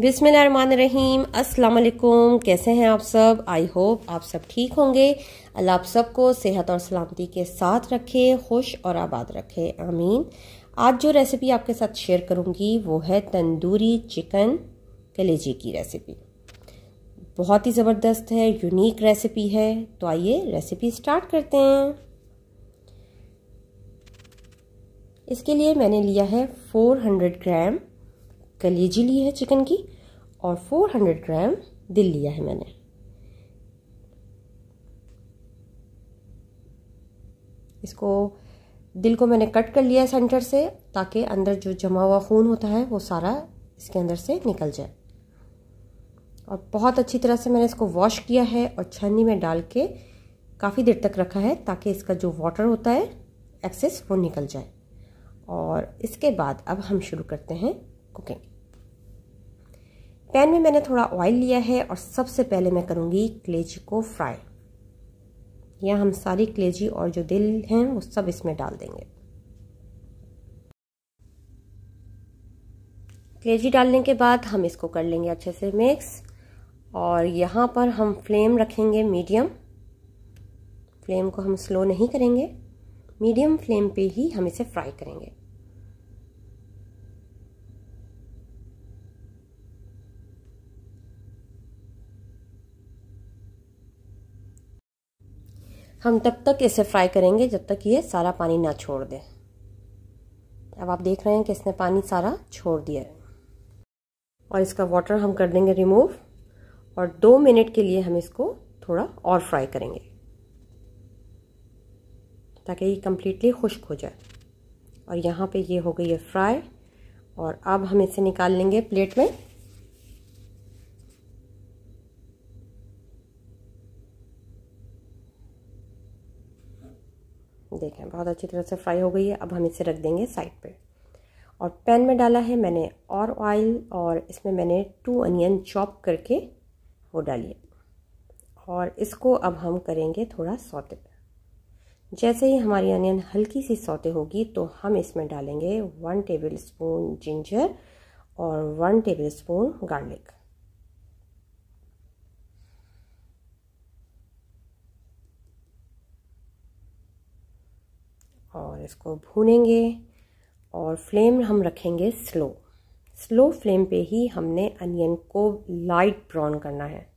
बिसमीम असलकुम कैसे हैं आप सब आई होप आप सब ठीक होंगे अल्लाह आप सबको सेहत और सलामती के साथ रखे खुश और आबाद रखे आमीन आज जो रेसिपी आपके साथ शेयर करूंगी वो है तंदूरी चिकन कलेजी की रेसिपी बहुत ही ज़बरदस्त है यूनिक रेसिपी है तो आइए रेसिपी स्टार्ट करते हैं इसके लिए मैंने लिया है 400 ग्राम कलेजी ली है चिकन की और 400 ग्राम दिल लिया है मैंने इसको दिल को मैंने कट कर लिया है सेंटर से ताकि अंदर जो जमा हुआ खून होता है वो सारा इसके अंदर से निकल जाए और बहुत अच्छी तरह से मैंने इसको वॉश किया है और छन्नी में डाल के काफ़ी देर तक रखा है ताकि इसका जो वाटर होता है एक्सेस वो निकल जाए और इसके बाद अब हम शुरू करते हैं कुकिंग पैन में मैंने थोड़ा ऑयल लिया है और सबसे पहले मैं करूँगी कलेजी को फ्राई यह हम सारी कलेजी और जो दिल हैं वो सब इसमें डाल देंगे कलेजी डालने के बाद हम इसको कर लेंगे अच्छे से मिक्स और यहाँ पर हम फ्लेम रखेंगे मीडियम फ्लेम को हम स्लो नहीं करेंगे मीडियम फ्लेम पे ही हम इसे फ्राई करेंगे हम तब तक इसे फ्राई करेंगे जब तक ये सारा पानी ना छोड़ दे अब आप देख रहे हैं कि इसने पानी सारा छोड़ दिया है और इसका वाटर हम कर देंगे रिमूव और दो मिनट के लिए हम इसको थोड़ा और फ्राई करेंगे ताकि ये कम्प्लीटली खुश्क हो जाए और यहाँ पे ये हो गई है फ्राई और अब हम इसे निकाल लेंगे प्लेट में देखें बहुत अच्छी तरह से फ्राई हो गई है अब हम इसे रख देंगे साइड पे और पैन में डाला है मैंने और ऑयल और इसमें मैंने टू अनियन चॉप करके वो डालिए और इसको अब हम करेंगे थोड़ा सौते जैसे ही हमारी अनियन हल्की सी सौते होगी तो हम इसमें डालेंगे वन टेबल स्पून जिंजर और वन टेबल स्पून गार्लिक इसको भूनेंगे और फ्लेम हम रखेंगे स्लो स्लो फ्लेम पे ही हमने अनियन को लाइट ब्राउन करना है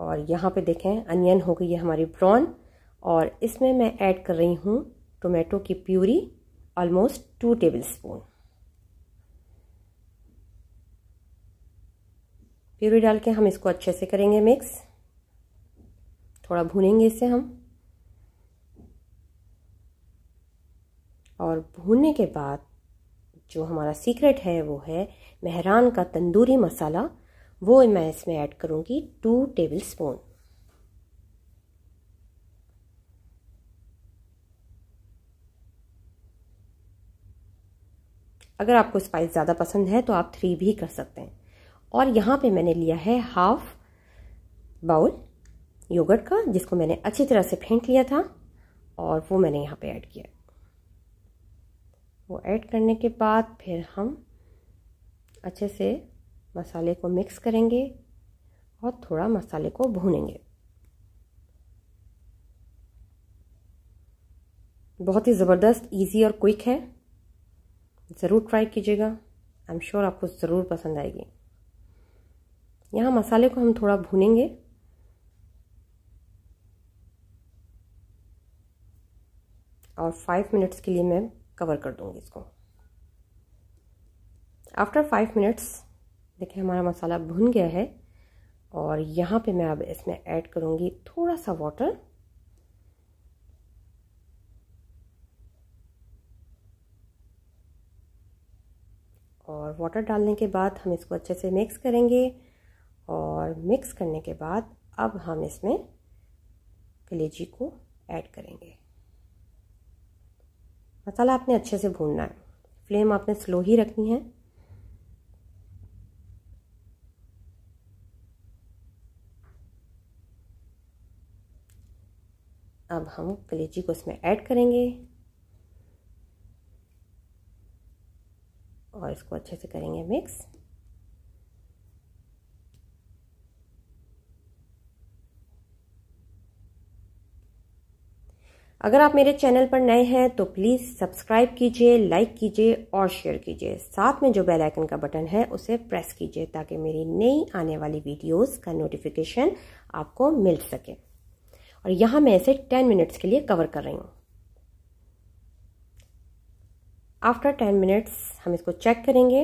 और यहाँ पे देखें अनियन हो गई है हमारी ब्राउन और इसमें मैं ऐड कर रही हूँ टोमेटो की puree almost two tablespoon puree डाल के हम इसको अच्छे से करेंगे मिक्स थोड़ा भूनेंगे इसे हम और भूनने के बाद जो हमारा सीक्रेट है वो है मेहरान का तंदूरी मसाला वो मैं इसमें ऐड करूँगी टू टेबल स्पून अगर आपको स्पाइस ज़्यादा पसंद है तो आप थ्री भी कर सकते हैं और यहाँ पे मैंने लिया है हाफ बाउल योगर्ट का जिसको मैंने अच्छी तरह से फेंट लिया था और वो मैंने यहाँ पे ऐड किया वो ऐड करने के बाद फिर हम अच्छे से मसाले को मिक्स करेंगे और थोड़ा मसाले को भूनेंगे बहुत ही ज़बरदस्त इजी और क्विक है ज़रूर ट्राई कीजिएगा आई एम श्योर आपको ज़रूर पसंद आएगी यहाँ मसाले को हम थोड़ा भूनेंगे और फाइव मिनट्स के लिए मैं कवर कर दूंगी इसको आफ्टर फाइव मिनट्स देखिए हमारा मसाला भुन गया है और यहाँ पे मैं अब इसमें ऐड करूँगी थोड़ा सा वाटर और वाटर डालने के बाद हम इसको अच्छे से मिक्स करेंगे और मिक्स करने के बाद अब हम इसमें कलेजी को ऐड करेंगे मसाला आपने अच्छे से भूनना है फ्लेम आपने स्लो ही रखनी है अब हम कलेजी को इसमें ऐड करेंगे और इसको अच्छे से करेंगे मिक्स अगर आप मेरे चैनल पर नए हैं तो प्लीज़ सब्सक्राइब कीजिए लाइक कीजिए और शेयर कीजिए साथ में जो बेल आइकन का बटन है उसे प्रेस कीजिए ताकि मेरी नई आने वाली वीडियोस का नोटिफिकेशन आपको मिल सके और यहां मैं इसे 10 मिनट्स के लिए कवर कर रही हूं आफ्टर 10 मिनट्स हम इसको चेक करेंगे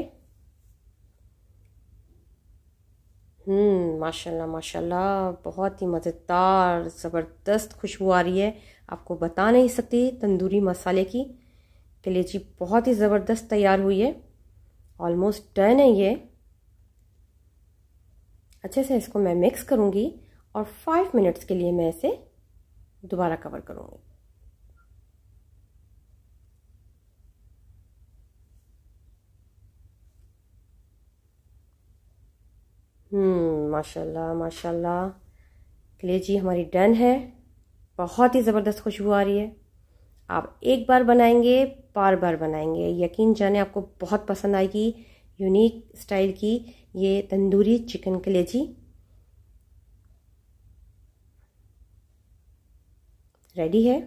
हम्म, माशाल्लाह माशाल्लाह बहुत ही मज़ेदार ज़बरदस्त खुशबू आ रही है आपको बता नहीं सकती तंदूरी मसाले की के जी बहुत ही ज़बरदस्त तैयार हुई है ऑलमोस्ट डन है ये अच्छे से इसको मैं मिक्स करूँगी और फाइव मिनट्स के लिए मैं इसे दोबारा कवर करूँगी हम्म, माशाल्लाह माशाल्लाह कलेजी हमारी डन है बहुत ही ज़बरदस्त खुशबू आ रही है आप एक बार बनाएंगे बार बार बनाएंगे यकीन जाने आपको बहुत पसंद आएगी यूनिक स्टाइल की ये तंदूरी चिकन कलेजी रेडी है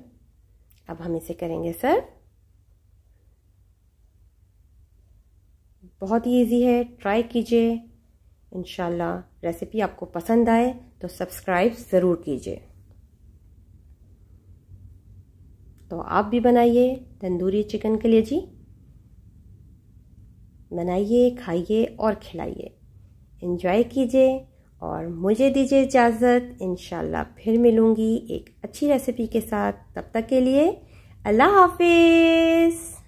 अब हम इसे करेंगे सर बहुत ही ईजी है ट्राई कीजिए इन रेसिपी आपको पसंद आए तो सब्सक्राइब ज़रूर कीजिए तो आप भी बनाइए तंदूरी चिकन के लिए जी बनाइए खाइए और खिलाइए इन्जॉय कीजिए और मुझे दीजिए इजाज़त इन फिर मिलूँगी एक अच्छी रेसिपी के साथ तब तक के लिए अल्लाह हाफिज़